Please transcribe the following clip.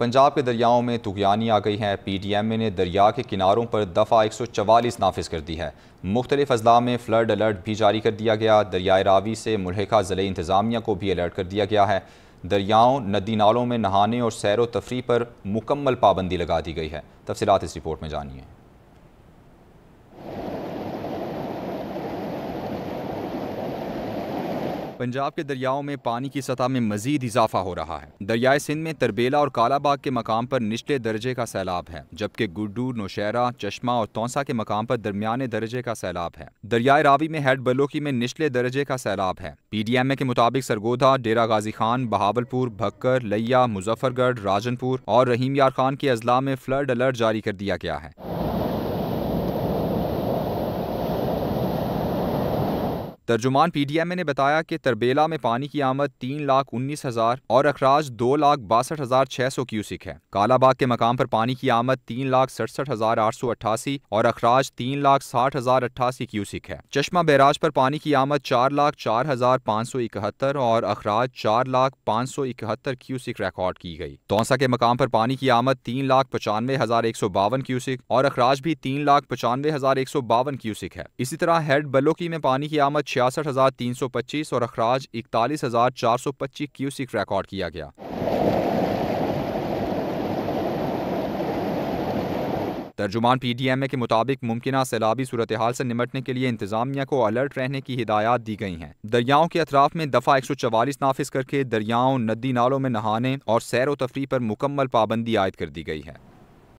पंजाब के दरियाओं में तुगयानी आ गई है पी डी एम ए ने दरिया के किनारों पर दफ़ा एक सौ चवालीस नाफिज कर दी है मुख्तलिफ अजला में फ्लड अलर्ट भी जारी कर दिया गया दरियाए रावी से मुलहका ज़िले इंतज़ामिया को भी अलर्ट कर दिया गया है दरियाओं नदी नालों में नहाने और सैर व तफरी पर मुकम्मल पाबंदी लगा दी गई है तफसीत इस रिपोर्ट में जानिए पंजाब के दरियाओं में पानी की सतह में मजीद इजाफा हो रहा है दरियाए सिंध में तरबेला और कालाबाग के मकाम पर निचले दर्जे का सैलाब है जबकि गुड्डू नौशहरा चश्मा और तोसा के मकाम पर दरमियाने दर्जे का सैलाब है दरियाए रावी में हेड बलोकी में निचले दर्जे का सैलाब है पी डी एम ए के मुताबिक सरगोधा डेरा गाजी खान बहावलपुर भक्कर लैया मुजफ्फरगढ़ राजनपुर और रहीम यार खान के अजला में फ्लड अलर्ट जारी कर दिया गया है तर्जुमान पी डी एम ए ने बताया कि तरबेला में पानी की आमद तीन लाख उन्नीस हज़ार और अखराज दो लाख बासठ हज़ार छह सौ क्यूसिक है कालाबाग के मकाम पर पानी की आमद तीन लाख सड़सठ हज़ार आठ सौ अट्ठासी और अखराज तीन लाख साठ हज़ार अट्ठासी क्यूसिक है चश्मा बैराज पर पानी की आमद चार लाख चार हज़ार पाँच सौ इकहत्तर और अखराज चार लाख पाँच सौ इकहत्तर क्यूसिक रिकॉर्ड की गई तोसा के मकाम पर पानी की आमद तीन लाख पचानवे हज़ार एक सौ बावन क्यूसिक और अखराज भी तीन लाख पचानवे हज़ार एक सौ बावन क्यूसिक है इसी तरह हेड बलोकी में पानी की आमद छियासठ हज़ार तीन सौ पच्चीस और अखराज इकतालीस हज़ार चार सौ पच्चीस क्यूसिक रिकॉर्ड किया गया तर्जुमान पी डी एम ए के मुताबिक मुमकिन सैलाबी सूरत हाल से निमटने के लिए इंतजामिया को अलर्ट रहने की हिदायत दी गई हैं दरियाओं के अतराफ में दफ़ा एक सौ चवालीस नाफिज करके दरियाओं नदी नालों में नहाने और सैर व तफरी पर मुकम्मल पाबंदी आयद कर दी गई है